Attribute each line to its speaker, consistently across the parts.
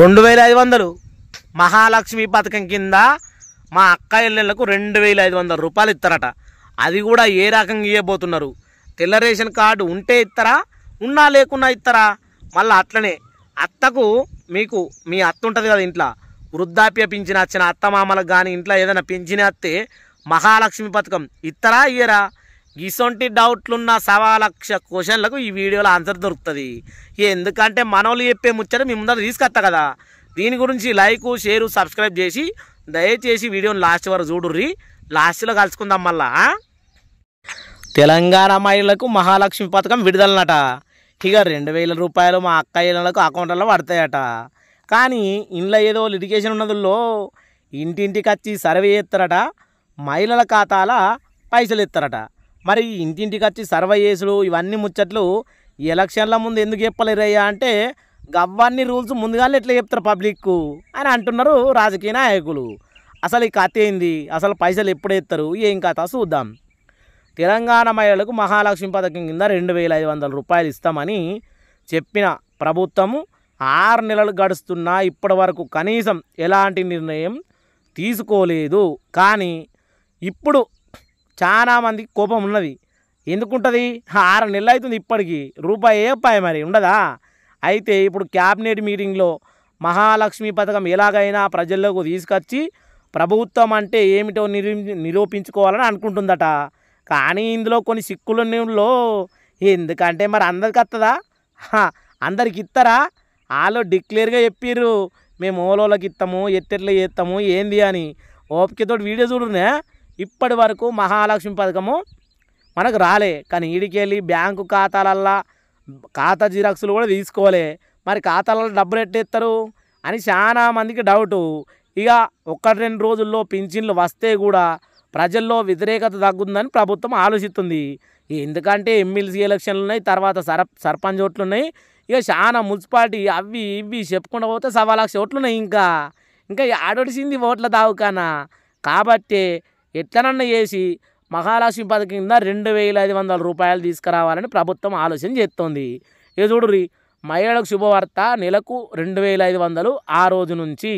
Speaker 1: రెండు వేల ఐదు వందలు మహాలక్ష్మి పథకం కింద మా అక్క ఇళ్ళకు రెండు వేల ఐదు వందల రూపాయలు ఇస్తారట అది కూడా ఏ రకంగా ఇవ్వబోతున్నారు తెల్ల రేషన్ కార్డు ఉంటే ఇస్తారా ఉన్నా లేకున్నా ఇస్తారా మళ్ళీ అట్లనే అత్తకు మీకు మీ అత్త ఉంటుంది కదా ఇంట్లో వృద్ధాప్య పింఛన్ వచ్చిన అత్తమామలకు కానీ ఇంట్లో ఏదైనా పింఛన్ అత్తే మహాలక్ష్మి పథకం ఇస్తారా ఇయ్యరా ఇసొంటి డౌట్లున్న సవా లక్ష క్వశ్చన్లకు ఈ వీడియోలో ఆన్సర్ దొరుకుతుంది ఎందుకంటే మనోళ్ళు చెప్పే ముచ్చట మీ ముందర తీసుకొస్తా కదా దీని గురించి లైక్ షేరు సబ్స్క్రైబ్ చేసి దయచేసి వీడియోని లాస్ట్ వరకు చూడుర్రి లాస్ట్లో కలుసుకుందాం మళ్ళా తెలంగాణ మహిళలకు మహాలక్ష్మి పథకం విడుదలనట ఇక రెండు వేల రూపాయలు మా అక్క ఇళ్ళకు అకౌంట్లలో పడతాయట కానీ ఇంట్లో ఏదో లిటిగేషన్ ఉన్నదుల్లో ఇంటింటికి వచ్చి సర్వే చేస్తారట మహిళల ఖాతాల పైసలు ఇస్తారట మరి ఇంటింటికి వచ్చి సర్వే చేసుడు ఇవన్నీ ముచ్చట్లు ఎలక్షన్ల ముందు ఎందుకు చెప్పలేరయ్యా అంటే గవ్వాన్ని రూల్స్ ముందుగానే ఎట్లా చెప్తారు పబ్లిక్కు అని అంటున్నారు రాజకీయ నాయకులు అసలు ఈ కథ ఏంది అసలు పైసలు ఎప్పుడు ఎత్తారు ఏం కథ చూద్దాం తెలంగాణ మహిళలకు మహాలక్ష్మి పథకం కింద రెండు వేల ఐదు వందల రూపాయలు ఇస్తామని చెప్పిన ప్రభుత్వము ఆరు నెలలు గడుస్తున్నా ఇప్పటి వరకు కనీసం ఎలాంటి నిర్ణయం తీసుకోలేదు కానీ ఇప్పుడు చాలామందికి కోపం ఉన్నది ఎందుకుంటుంది ఆరు నెలలు అవుతుంది ఇప్పటికీ రూపాయి పాయ మరి ఉండదా అయితే ఇప్పుడు క్యాబినెట్ మీటింగ్లో మహాలక్ష్మి పథకం ఎలాగైనా ప్రజల్లోకి తీసుకొచ్చి ప్రభుత్వం అంటే ఏమిటో నిరూ నిరూపించుకోవాలని అనుకుంటుందట కానీ ఇందులో కొన్ని సిక్కులు ఎందుకంటే మరి అందరికి వస్తుందా అందరికి ఇస్తారా వాళ్ళు డిక్లేర్గా చెప్పిర్రు మేము ఓలోలకి ఇస్తాము ఎత్తెట్లా చేస్తాము ఏంది అని ఓపికతోటి వీడియో చూడునే ఇప్పటి వరకు మహాలక్ష్మి పథకము మనకు రాలే కానీ ఈడికి వెళ్ళి బ్యాంకు ఖాతాలల్లా ఖాతా జిరాక్సులు కూడా తీసుకోలే మరి ఖాతాలలో డబ్బులు ఎట్టేస్తారు అని చాలా మందికి డౌటు ఇక ఒక్కటి రెండు రోజుల్లో పింఛన్లు వస్తే కూడా ప్రజల్లో వ్యతిరేకత తగ్గుతుందని ప్రభుత్వం ఆలోచిస్తుంది ఎందుకంటే ఎమ్మెల్సీ ఎలక్షన్లు ఉన్నాయి తర్వాత సర సర్పంచ్ ఓట్లు ఉన్నాయి ఇక చాలా మున్సిపాలిటీ అవి ఇవి చెప్పుకుంటూ పోతే సవా లక్ష ఓట్లు ఉన్నాయి ఇంకా ఇంకా ఆడొడిసింది ఓట్ల దావుకానా కాబట్టి ఎట్లనన్నా చేసి మహాలక్ష్మి పథకం కింద రెండు వేల ఐదు వందల రూపాయలు తీసుకురావాలని ప్రభుత్వం ఆలోచన చేస్తోంది ఇది చూడుర్రి మహిళలకు శుభవార్త నెలకు రెండు వేల ఐదు వందలు ఆ రోజు నుంచి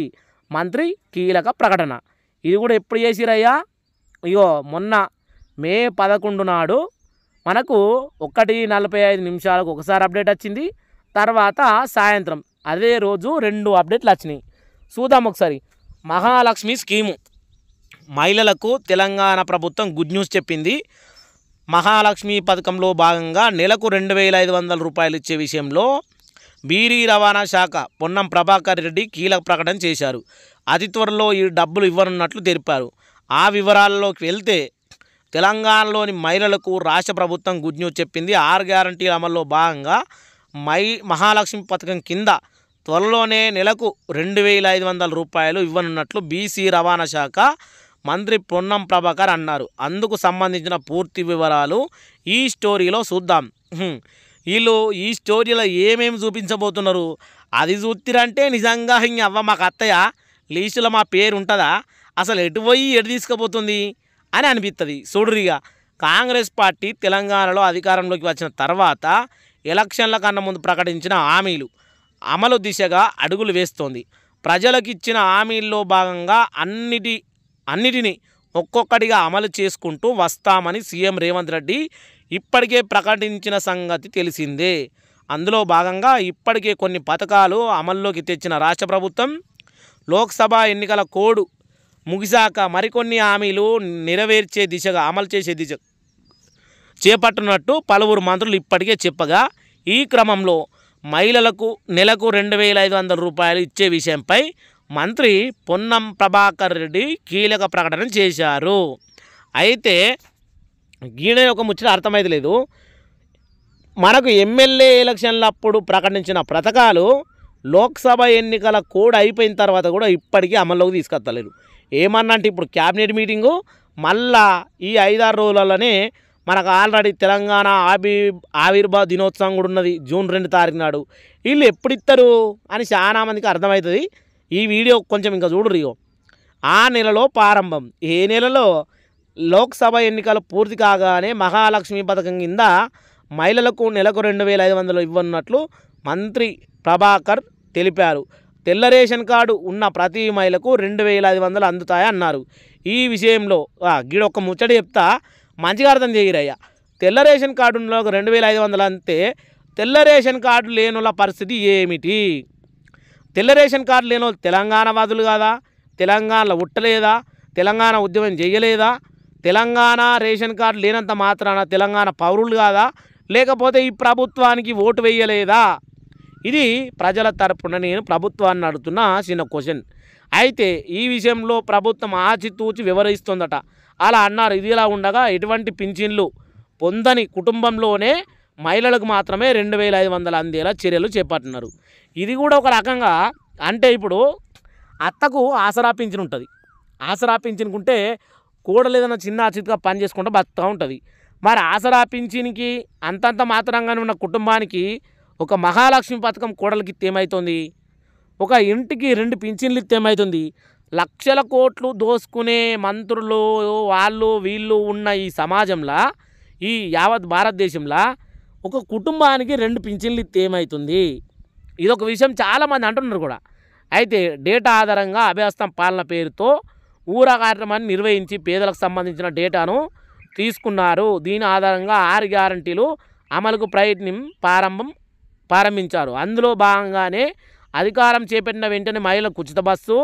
Speaker 1: మంత్రి కీలక ప్రకటన ఇది కూడా ఎప్పుడు చేసిరయ్యా ఇగో మొన్న మే పదకొండు నాడు మనకు ఒకటి నలభై ఐదు నిమిషాలకు ఒకసారి అప్డేట్ వచ్చింది తర్వాత సాయంత్రం అదే రోజు రెండు అప్డేట్లు వచ్చినాయి చూద్దాం ఒకసారి మహాలక్ష్మి స్కీము మహిళలకు తెలంగాణ ప్రభుత్వం గుడ్ న్యూస్ చెప్పింది మహాలక్ష్మి పథకంలో భాగంగా నెలకు రెండు వేల ఐదు వందల రూపాయలు ఇచ్చే విషయంలో బీడీ రవాణా శాఖ పొన్నం ప్రభాకర్ రెడ్డి కీలక ప్రకటన చేశారు అతి త్వరలో ఈ డబ్బులు ఇవ్వనున్నట్లు తెలిపారు ఆ వివరాల్లోకి వెళ్తే తెలంగాణలోని మహిళలకు రాష్ట్ర ప్రభుత్వం గుడ్ న్యూస్ చెప్పింది ఆరు గ్యారంటీల అమల్లో భాగంగా మై మహాలక్ష్మి పథకం కింద త్వరలోనే నెలకు రెండు వేల ఐదు వందల రూపాయలు ఇవ్వనున్నట్లు బీసీ రవాణా శాఖ మంత్రి పొన్నం ప్రభాకర్ అన్నారు అందుకు సంబంధించిన పూర్తి వివరాలు ఈ స్టోరీలో చూద్దాం వీళ్ళు ఈ స్టోరీలో ఏమేమి చూపించబోతున్నారు అది చూస్తారంటే నిజంగా ఇంక అవ్వ మాకు అత్తయ్య లీస్టులో మా పేరు ఉంటుందా అసలు ఎటు పోయి ఎటు తీసుకుపోతుంది అని అనిపిస్తుంది చూడరిగా కాంగ్రెస్ పార్టీ తెలంగాణలో అధికారంలోకి వచ్చిన తర్వాత ఎలక్షన్ల కన్నా ముందు ప్రకటించిన హామీలు అమలు దిశగా అడుగులు వేస్తోంది ప్రజలకు ఇచ్చిన హామీల్లో భాగంగా అన్నిటి అన్నిటినీ ఒక్కొక్కటిగా అమలు చేసుకుంటూ వస్తామని సీఎం రేవంత్ రెడ్డి ఇప్పటికే ప్రకటించిన సంగతి తెలిసిందే అందులో భాగంగా ఇప్పటికే కొన్ని పథకాలు అమల్లోకి తెచ్చిన రాష్ట్ర ప్రభుత్వం లోక్సభ ఎన్నికల కోడ్ ముగిశాక మరికొన్ని హామీలు నెరవేర్చే దిశగా అమలు చేసే దిశ చేపట్టునట్టు పలువురు మంత్రులు ఇప్పటికే చెప్పగా ఈ క్రమంలో మహిళలకు నెలకు రెండు వేల ఐదు వందల రూపాయలు ఇచ్చే విషయంపై మంత్రి పొన్నం ప్రభాకర్ రెడ్డి కీలక ప్రకటన చేశారు అయితే గీడ యొక్క ముచ్చట అర్థమైతే లేదు మనకు ఎమ్మెల్యే ఎలక్షన్లప్పుడు ప్రకటించిన పథకాలు లోక్సభ ఎన్నికల కోడ్ అయిపోయిన తర్వాత కూడా ఇప్పటికీ అమల్లోకి తీసుకొస్తలేరు ఏమన్నా అంటే ఇప్పుడు క్యాబినెట్ మీటింగు మళ్ళా ఈ ఐదారు రోజులలోనే మనకు ఆల్రెడీ తెలంగాణ ఆవి ఆవిర్భావ దినోత్సవం కూడా ఉన్నది జూన్ రెండు తారీఖు నాడు వీళ్ళు ఎప్పుడు ఇస్తారు అని చాలామందికి అర్థమవుతుంది ఈ వీడియో కొంచెం ఇంకా చూడు రియో ఆ నెలలో ప్రారంభం ఏ నెలలో లోక్సభ ఎన్నికలు పూర్తి కాగానే మహాలక్ష్మి పథకం కింద మహిళలకు నెలకు రెండు వేల ఐదు వందలు ఇవ్వనున్నట్లు మంత్రి ప్రభాకర్ తెలిపారు తెల్ల రేషన్ కార్డు ఉన్న ప్రతి మహిళకు రెండు వేల ఐదు వందలు అందుతాయన్నారు ఈ విషయంలో ఒక ముచ్చట చెప్తా మంచిగా అర్థం చేయరయ్యా తెల్ల రేషన్ కార్డు ఉన్న రెండు వేల ఐదు వందలు అంతే తెల్ల రేషన్ కార్డు లేనుల పరిస్థితి ఏమిటి తెల్ల రేషన్ కార్డు లేని తెలంగాణ వాదులు కాదా తెలంగాణలో ఉట్టలేదా తెలంగాణ ఉద్యమం చేయలేదా తెలంగాణ రేషన్ కార్డు లేనంత మాత్రాన తెలంగాణ పౌరులు కాదా లేకపోతే ఈ ప్రభుత్వానికి ఓటు వేయలేదా ఇది ప్రజల తరపున నేను ప్రభుత్వాన్ని అడుగుతున్న చిన్న క్వశ్చన్ అయితే ఈ విషయంలో ప్రభుత్వం ఆచితూచి వివరిస్తుందట అలా అన్నారు ఇది ఇలా ఉండగా ఎటువంటి పింఛన్లు పొందని కుటుంబంలోనే మహిళలకు మాత్రమే రెండు వేల ఐదు వందలు అందేలా చర్యలు చేపట్టినారు ఇది కూడా ఒక రకంగా అంటే ఇప్పుడు అత్తకు ఆసరా పింఛన్ ఉంటుంది ఆసరా పింఛనుకుంటే కోడలు ఏదైనా చిన్న చితిగా పని చేసుకుంటే బతుకుతూ ఉంటుంది మరి ఆసరా పింఛన్కి అంతంత మాత్రంగానే ఉన్న కుటుంబానికి ఒక మహాలక్ష్మి పథకం కూడలకి ఇత్తేమవుతుంది ఒక ఇంటికి రెండు పింఛన్లు ఇత్తేమవుతుంది లక్షల కోట్లు దోసుకునే మంత్రులు వాళ్ళు వీళ్ళు ఉన్న ఈ సమాజంలో ఈ యావత్ భారతదేశంలో ఒక కుటుంబానికి రెండు పింఛన్లు ఇస్తే ఏమవుతుంది ఇదొక విషయం చాలామంది అంటున్నారు కూడా అయితే డేటా ఆధారంగా అభ్యాస్తం పాలన పేరుతో ఊర కార్యక్రమాన్ని నిర్వహించి పేదలకు సంబంధించిన డేటాను తీసుకున్నారు దీని ఆధారంగా ఆరు గ్యారంటీలు అమలుకు ప్రయత్నం ప్రారంభం ప్రారంభించారు అందులో భాగంగానే అధికారం చేపట్టిన వెంటనే మహిళలకు ఉచిత బస్సు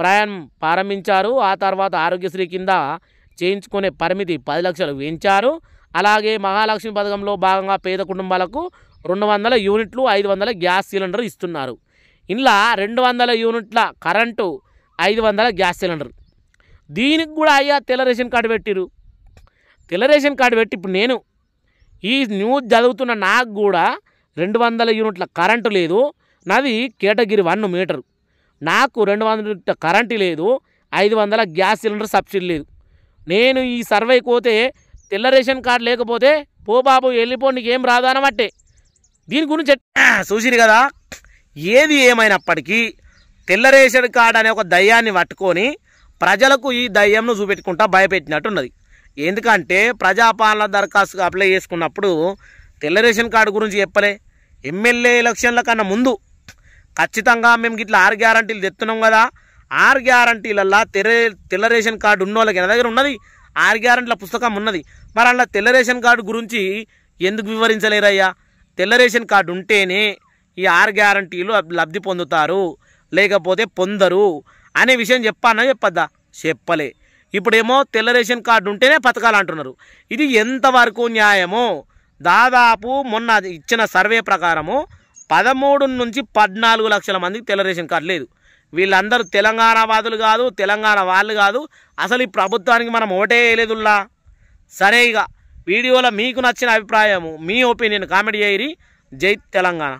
Speaker 1: ప్రయాణం ప్రారంభించారు ఆ తర్వాత ఆరోగ్యశ్రీ కింద చేయించుకునే పరిమితి పది లక్షలు పెంచారు అలాగే మహాలక్ష్మి పథకంలో భాగంగా పేద కుటుంబాలకు రెండు వందల యూనిట్లు ఐదు వందల గ్యాస్ సిలిండర్ ఇస్తున్నారు ఇలా రెండు వందల యూనిట్ల కరెంటు ఐదు వందల గ్యాస్ సిలిండర్ దీనికి కూడా అయ్యా తెల్ల రేషన్ కార్డు పెట్టిరు తెల్ల రేషన్ కార్డు పెట్టి ఇప్పుడు నేను ఈ న్యూస్ చదువుతున్న నాకు కూడా రెండు వందల యూనిట్ల కరెంటు లేదు నాది కేటగిరి వన్ మీటర్ నాకు రెండు వందల యూనిట్ల కరెంటు లేదు ఐదు వందల గ్యాస్ సిలిండర్ సబ్సిడీ లేదు నేను ఈ సర్వే పోతే తెల్ల రేషన్ కార్డు లేకపోతే పో బాబు వెళ్ళిపో నీకేం రాదానమట్టే దీని గురించి చూసిరు కదా ఏది ఏమైనప్పటికీ తెల్ల రేషన్ కార్డు అనే ఒక దయ్యాన్ని పట్టుకొని ప్రజలకు ఈ దయ్యంను చూపెట్టుకుంటా భయపెట్టినట్టున్నది ఎందుకంటే ప్రజాపాలన దరఖాస్తు అప్లై చేసుకున్నప్పుడు తెల్ల రేషన్ కార్డు గురించి చెప్పలే ఎమ్మెల్యే ఎలక్షన్ల కన్నా ముందు ఖచ్చితంగా మేము ఇట్లా ఆరు గ్యారంటీలు తెస్తున్నాం కదా ఆరు గ్యారంటీలల్లా తెర తెల్ల రేషన్ కార్డు ఉన్న వాళ్ళకి నా దగ్గర ఉన్నది ఆరు గ్యారంటీల పుస్తకం ఉన్నది మరి అలా తెల్ల రేషన్ కార్డు గురించి ఎందుకు వివరించలేరయ్యా తెల్ల రేషన్ కార్డు ఉంటేనే ఈ ఆర్ గ్యారంటీలు లబ్ధి పొందుతారు లేకపోతే పొందరు అనే విషయం చెప్పానా చెప్పద్దా చెప్పలే ఇప్పుడేమో తెల్ల రేషన్ కార్డు ఉంటేనే పథకాలు అంటున్నారు ఇది ఎంతవరకు న్యాయమో దాదాపు మొన్న ఇచ్చిన సర్వే ప్రకారము పదమూడు నుంచి పద్నాలుగు లక్షల మందికి తెల్ల రేషన్ కార్డు లేదు వీళ్ళందరూ తెలంగాణ వాదులు కాదు తెలంగాణ వాళ్ళు కాదు అసలు ఈ ప్రభుత్వానికి మనం ఓటే వేయలేదులా సరే ఇక వీడియోలో మీకు నచ్చిన అభిప్రాయము మీ ఒపీనియన్ కామెడీ అయ్యి జై తెలంగాణ